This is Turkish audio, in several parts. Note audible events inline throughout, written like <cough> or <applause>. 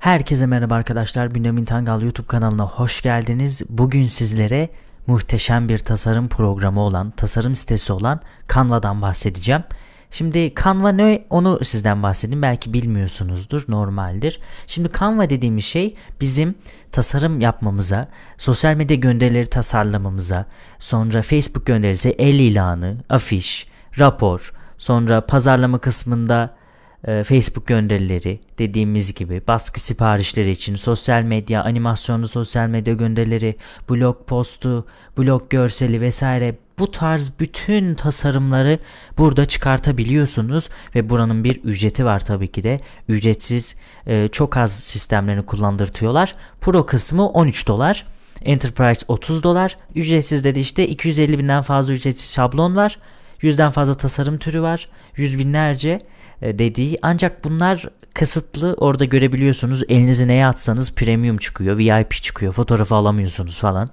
Herkese merhaba arkadaşlar. Bünyamin Tangal YouTube kanalına hoş geldiniz. Bugün sizlere muhteşem bir tasarım programı olan, tasarım sitesi olan Canva'dan bahsedeceğim. Şimdi Canva ne onu sizden bahsedeyim. Belki bilmiyorsunuzdur, normaldir. Şimdi Canva dediğimiz şey bizim tasarım yapmamıza, sosyal medya gönderileri tasarlamamıza, sonra Facebook gönderisi, el ilanı, afiş, rapor, sonra pazarlama kısmında e, Facebook gönderileri dediğimiz gibi baskı siparişleri için sosyal medya, animasyonlu sosyal medya gönderileri, blog postu, blog görseli vesaire bu tarz bütün tasarımları burada çıkartabiliyorsunuz ve buranın bir ücreti var tabii ki de. Ücretsiz e, çok az sistemlerini kullandırtıyorlar. Pro kısmı 13 dolar. Enterprise 30 dolar. Ücretsiz dedi işte 250 binden fazla ücretsiz şablon var. Yüzden fazla tasarım türü var. Yüz binlerce. E, dediği ancak bunlar kısıtlı orada görebiliyorsunuz elinizi neye atsanız premium çıkıyor VIP çıkıyor fotoğrafı alamıyorsunuz falan.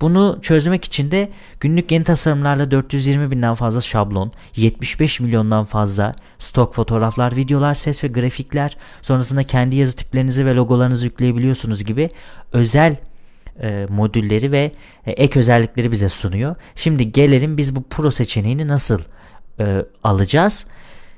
Bunu çözmek için de günlük yeni tasarımlarla 420 binden fazla şablon, 75 milyondan fazla stok fotoğraflar, videolar, ses ve grafikler, sonrasında kendi yazı tiplerinizi ve logolarınızı yükleyebiliyorsunuz gibi özel e, modülleri ve e, ek özellikleri bize sunuyor. Şimdi gelelim biz bu pro seçeneğini nasıl e, alacağız.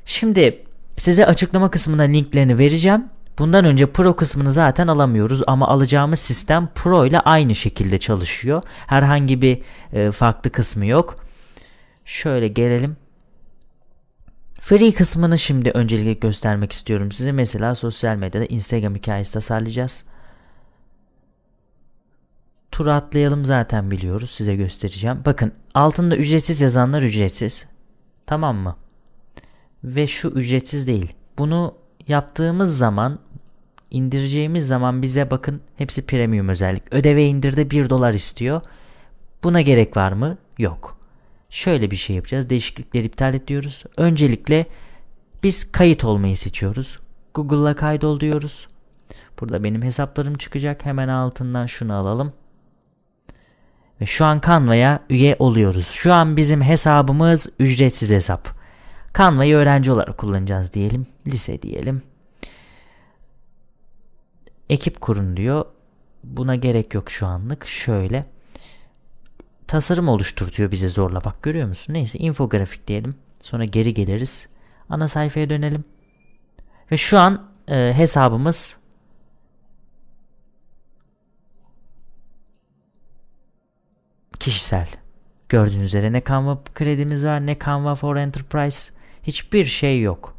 Şimdi Size açıklama kısmına linklerini vereceğim. Bundan önce Pro kısmını zaten alamıyoruz ama alacağımız sistem Pro ile aynı şekilde çalışıyor. Herhangi bir e, farklı kısmı yok. Şöyle gelelim. Free kısmını şimdi öncelikle göstermek istiyorum size. Mesela sosyal medyada Instagram hikayesi tasarlayacağız. Tur atlayalım zaten biliyoruz. Size göstereceğim. Bakın altında ücretsiz yazanlar ücretsiz. Tamam mı? ve şu ücretsiz değil. Bunu yaptığımız zaman indireceğimiz zaman bize bakın hepsi premium özellik. Ödeve indirde 1 dolar istiyor. Buna gerek var mı? Yok. Şöyle bir şey yapacağız. Değişiklikleri iptal et diyoruz. Öncelikle biz kayıt olmayı seçiyoruz. Google'a kaydol diyoruz. Burada benim hesaplarım çıkacak. Hemen altından şunu alalım. Ve şu an Canva'ya üye oluyoruz. Şu an bizim hesabımız ücretsiz hesap. Canva'yı öğrenci olarak kullanacağız diyelim. Lise diyelim. Ekip kurun diyor. Buna gerek yok şu anlık. Şöyle tasarım oluşturtuyor bize zorla. Bak görüyor musun? Neyse infografik diyelim. Sonra geri geliriz. Ana sayfaya dönelim. Ve şu an e, hesabımız kişisel. Gördüğünüz üzere ne Canva kredimiz var ne Canva for Enterprise Hiçbir şey yok.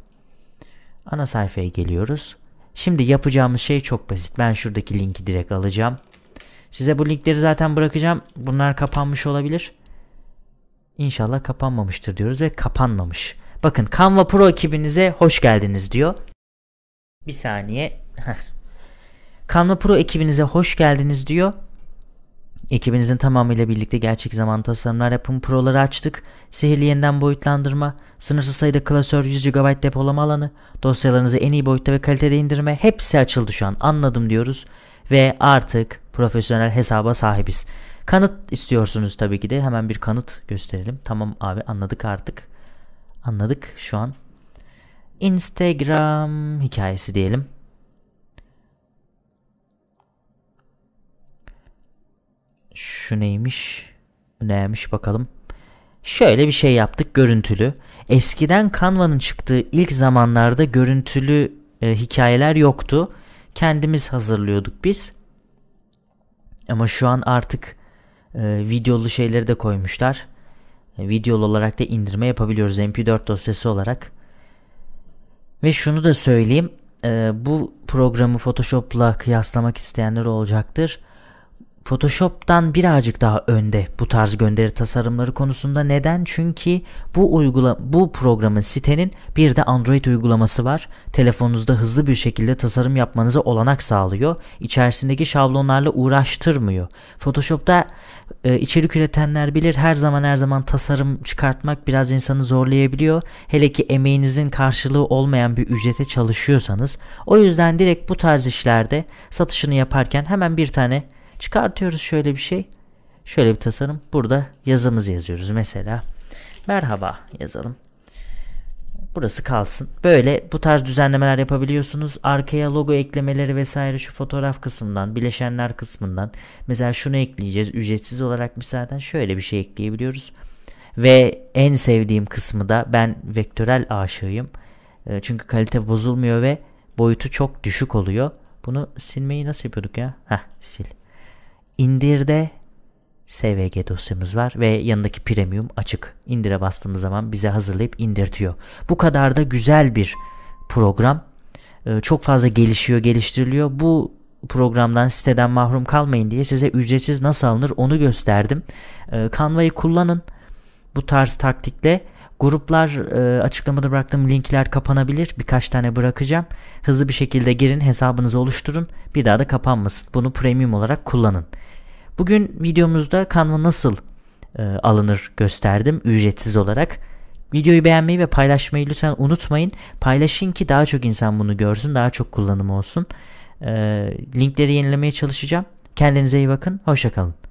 Ana sayfaya geliyoruz. Şimdi yapacağımız şey çok basit. Ben şuradaki linki direkt alacağım. Size bu linkleri zaten bırakacağım. Bunlar kapanmış olabilir. İnşallah kapanmamıştır diyoruz ve kapanmamış. Bakın Canva Pro ekibinize hoş geldiniz diyor. Bir saniye. <laughs> Canva Pro ekibinize hoş geldiniz diyor Ekibinizin tamamıyla birlikte gerçek zaman tasarımlar yapın proları açtık. Sihirli yeniden boyutlandırma, sınırsız sayıda klasör 100 GB depolama alanı, dosyalarınızı en iyi boyutta ve kalitede indirme hepsi açıldı şu an anladım diyoruz. Ve artık profesyonel hesaba sahibiz. Kanıt istiyorsunuz tabii ki de hemen bir kanıt gösterelim. Tamam abi anladık artık. Anladık şu an. Instagram hikayesi diyelim. Şu neymiş? Bu neymiş bakalım. Şöyle bir şey yaptık görüntülü. Eskiden Canva'nın çıktığı ilk zamanlarda görüntülü e, hikayeler yoktu. Kendimiz hazırlıyorduk biz. Ama şu an artık e, videolu şeyleri de koymuşlar. E, videolu olarak da indirme yapabiliyoruz MP4 dosyası olarak. Ve şunu da söyleyeyim. E, bu programı Photoshop'la kıyaslamak isteyenler olacaktır. Photoshop'tan birazcık daha önde bu tarz gönderi tasarımları konusunda. Neden? Çünkü bu uygula bu programın sitenin bir de Android uygulaması var. Telefonunuzda hızlı bir şekilde tasarım yapmanıza olanak sağlıyor. İçerisindeki şablonlarla uğraştırmıyor. Photoshop'ta e, içerik üretenler bilir her zaman her zaman tasarım çıkartmak biraz insanı zorlayabiliyor. Hele ki emeğinizin karşılığı olmayan bir ücrete çalışıyorsanız. O yüzden direkt bu tarz işlerde satışını yaparken hemen bir tane Çıkartıyoruz şöyle bir şey. Şöyle bir tasarım. Burada yazımızı yazıyoruz. Mesela merhaba yazalım. Burası kalsın. Böyle bu tarz düzenlemeler yapabiliyorsunuz. Arkaya logo eklemeleri vesaire şu fotoğraf kısmından, bileşenler kısmından. Mesela şunu ekleyeceğiz. Ücretsiz olarak biz zaten şöyle bir şey ekleyebiliyoruz. Ve en sevdiğim kısmı da ben vektörel aşığıyım. Ee, çünkü kalite bozulmuyor ve boyutu çok düşük oluyor. Bunu silmeyi nasıl yapıyorduk ya? Heh sil indirde SVG dosyamız var ve yanındaki premium açık. İndire bastığımız zaman bize hazırlayıp indirtiyor. Bu kadar da güzel bir program. Ee, çok fazla gelişiyor, geliştiriliyor. Bu programdan siteden mahrum kalmayın diye size ücretsiz nasıl alınır onu gösterdim. Ee, Canva'yı kullanın. Bu tarz taktikle Gruplar e, açıklamada bıraktığım linkler kapanabilir. Birkaç tane bırakacağım. Hızlı bir şekilde girin hesabınızı oluşturun. Bir daha da kapanmasın. Bunu premium olarak kullanın. Bugün videomuzda Canva nasıl e, alınır gösterdim ücretsiz olarak. Videoyu beğenmeyi ve paylaşmayı lütfen unutmayın. Paylaşın ki daha çok insan bunu görsün, daha çok kullanım olsun. E, linkleri yenilemeye çalışacağım. Kendinize iyi bakın, hoşçakalın.